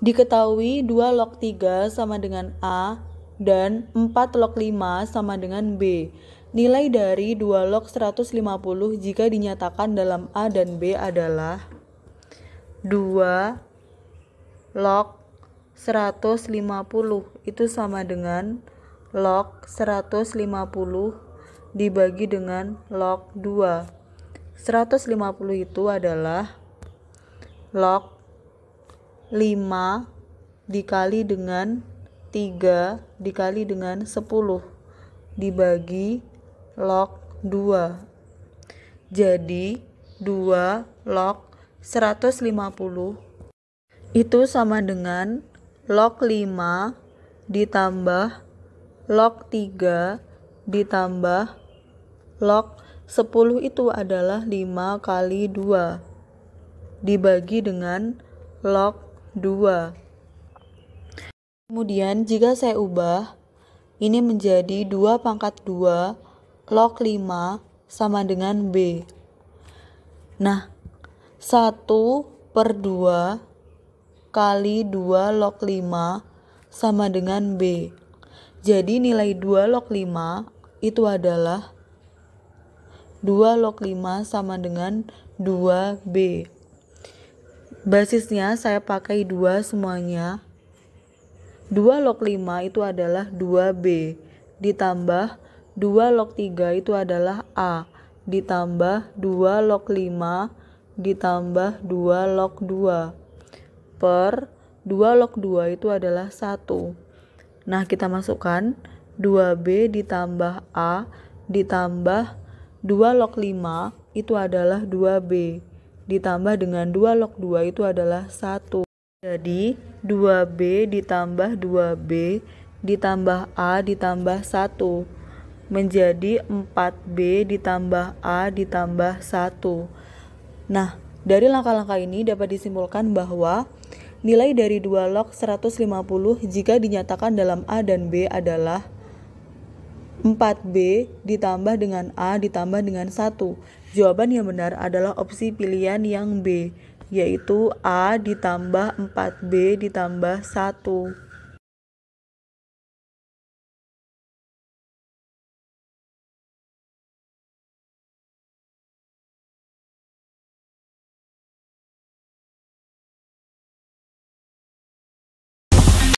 Diketahui 2 log 3 sama dengan A dan 4 log 5 sama dengan B. Nilai dari 2 log 150 jika dinyatakan dalam A dan B adalah 2 log 150 itu sama dengan log 150 dibagi dengan log 2. 150 itu adalah log 5 dikali dengan 3 dikali dengan 10 dibagi log 2. Jadi 2 log 150 itu sama dengan log 5 ditambah log 3 ditambah log 10 itu adalah 5 kali 2 dibagi dengan log 2. Kemudian jika saya ubah, ini menjadi 2 pangkat 2 log 5 sama dengan B. Nah, 1 per 2 kali 2 log 5 sama dengan B. Jadi nilai 2 log 5 itu adalah 2 log 5 sama dengan 2B basisnya saya pakai dua semuanya 2 log 5 itu adalah 2B ditambah 2 log 3 itu adalah A ditambah 2 log 5 ditambah 2 log 2 per 2 log 2 itu adalah 1 nah kita masukkan 2B ditambah A ditambah 2 log 5 itu adalah 2B ditambah dengan 2 log 2 itu adalah 1. Jadi 2B ditambah 2B ditambah A ditambah 1 menjadi 4B ditambah A ditambah 1. Nah, dari langkah-langkah ini dapat disimpulkan bahwa nilai dari 2 log 150 jika dinyatakan dalam A dan B adalah 4B ditambah dengan A ditambah dengan 1. Jawaban yang benar adalah opsi pilihan yang B, yaitu A ditambah 4B ditambah 1.